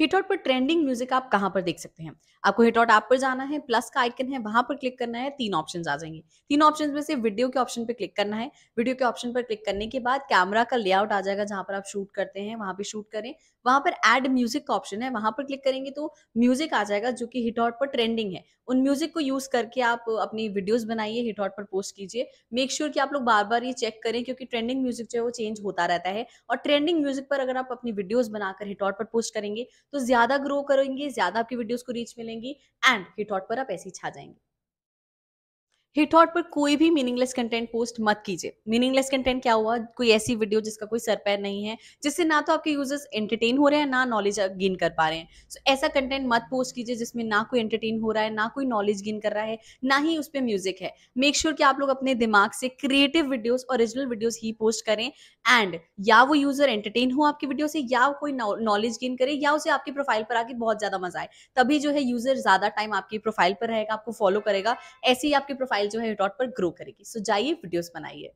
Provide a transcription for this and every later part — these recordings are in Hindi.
हिटॉट पर ट्रेंडिंग म्यूजिक आप कहाँ पर देख सकते हैं आपको हिटॉट ऐप पर जाना है प्लस का आइकन है वहां पर क्लिक करना है तीन ऑप्शन आ जाएंगे तीन ऑप्शन में से वीडियो के ऑप्शन पर क्लिक करना है वीडियो के ऑप्शन पर क्लिक करने के बाद कैमरा का लेआउट आ जाएगा जहां पर आप शूट करते हैं वहां पर शूट करें वहां पर एड म्यूजिक का ऑप्शन है वहां पर क्लिक करेंगे तो म्यूजिक आ जाएगा जो कि हिटॉट पर ट्रेंडिंग है उन म्यूजिक को यूज करके आप अपनी वीडियोस बनाइए हिटॉट पर पोस्ट कीजिए मेक श्योर कि आप लोग बार बार ये चेक करें क्योंकि ट्रेंडिंग म्यूजिक जो है वो चेंज होता रहता है और ट्रेंडिंग म्यूजिक पर अगर आप अपनी वीडियोज बनाकर हिटॉट पर पोस्ट करेंगे तो ज्यादा ग्रो करेंगे ज्यादा आपकी वीडियोज को रीच मिलेंगी एंड हिटॉट पर आप ऐसे ही छा जाएंगे हिट हॉट पर कोई भी मीनिंगलेस कंटेंट पोस्ट मत कीजिए मीनिंगलेस कंटेंट क्या हुआ कोई ऐसी वीडियो जिसका कोई सर पैर नहीं है जिससे ना तो आपके यूजर्स एंटरटेन हो रहे हैं ना नॉलेज गेन कर पा रहे हैं सो so, ऐसा कंटेंट मत पोस्ट कीजिए जिसमें ना कोई एंटरटेन हो रहा है ना कोई नॉलेज गेन कर रहा है ना ही उस पर म्यूजिक है मेक श्योर sure कि आप लोग अपने दिमाग से क्रिएटिव वीडियोज ओरिजिनल वीडियोज ही पोस्ट करें एंड या वो यूजर एंटरटेन हो आपकी वीडियो से या कोई नॉलेज गेन करे या उसे आपकी प्रोफाइल पर आके बहुत ज्यादा मजा आए तभी जो है यूजर ज्यादा टाइम आपकी प्रोफाइल पर रहेगा आपको फॉलो करेगा ऐसे ही आपकी प्रोफाइल स्टाइल जो है डॉट पर ग्रो करेगी सो जाइए वीडियोस बनाइए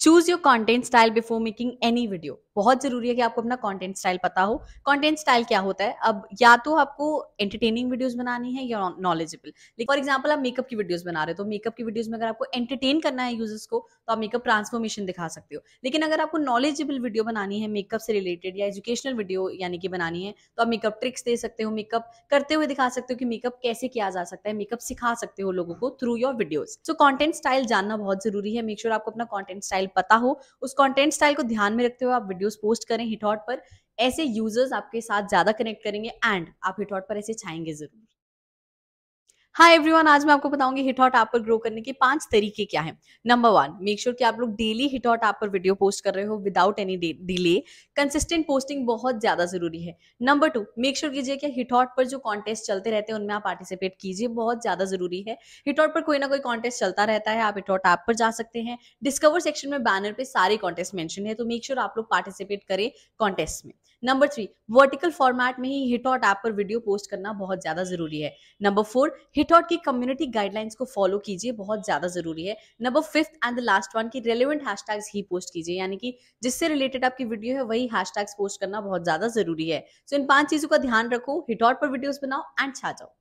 choose your content style before making any video बहुत जरूरी है कि आपको अपना कंटेंट स्टाइल पता हो कंटेंट स्टाइल क्या होता है अब या तो आपको एंटरटेनिंग वीडियोस बनानी है या नॉलेजेबल फॉर एग्जांपल आप मेकअप की वीडियोस बना रहे हो तो मेकअप की वीडियोस में अगर आपको एंटरटेन करना है यूजर्स को तो आप मेकअप ट्रांसफॉर्मेशन दिखा सकते हो लेकिन अगर आपको नॉलेजेबल वीडियो बनानी है मेकअप से रिलेटेड या एजुकेशनल वीडियो यानी कि बनानी है तो आप मेकअप ट्रिक्स दे सकते हो मेकअप करते हुए दिखा सकते हो कि मेकअप कैसे किया जा सकता है मेकअप सिखा सकते हो लोगों को through your videos so content style जानना बहुत जरूरी है मेक श्योर आपको अपना कॉन्टेंट स्टाइल पता हो उस कॉन्टेंट स्टाइल को ध्यान में रखते हुए आप वीडियोस पोस्ट करें हिटॉट पर ऐसे यूजर्स आपके साथ ज़्यादा कनेक्ट करेंगे एंड आप हिटॉट पर ऐसे छाएंगे ज़रूर एवरी वन आज मैं आपको बताऊंगी हिट हॉट ऐप पर ग्रो करने के पांच तरीके क्या है नंबर वन मेक श्योर कि आप लोग डेली हिट हॉट ऐप पर वीडियो पोस्ट कर रहे हो without any delay consistent posting बहुत ज्यादा जरूरी है नंबर टू मेक श्योर कीजिए कि हिट हॉट पर जो कॉन्टेस्ट चलते रहते हैं उनमें आप पार्टिसिपेट कीजिए बहुत ज्यादा जरूरी है हिट हॉट पर कोई ना कोई कॉन्टेस्ट चलता रहता है आप हिट हॉट ऐप पर जा सकते हैं डिस्कवर सेक्शन में बैनर पे सारे कॉन्टेस्ट मैंशन है तो मेक श्योर आप लोग पार्टिसिपेट करें कॉन्टेस्ट में नंबर थ्री वर्टिकल फॉर्मेट में ही हिट हॉट ऐप पर वीडियो पोस्ट करना बहुत ज्यादा जरूरी है नंबर फोर हिट आउट की कम्युनिटी गाइडलाइंस को फॉलो कीजिए बहुत ज्यादा जरूरी है number fifth and the last one की रेलिवेंट हैश ही पोस्ट कीजिए यानी कि जिससे रिलेटेड आपकी वीडियो है वही हैश पोस्ट करना बहुत ज्यादा जरूरी है सो so, इन पांच चीजों का ध्यान रखो हिट आउट पर वीडियो बनाओ एंड छा जाओ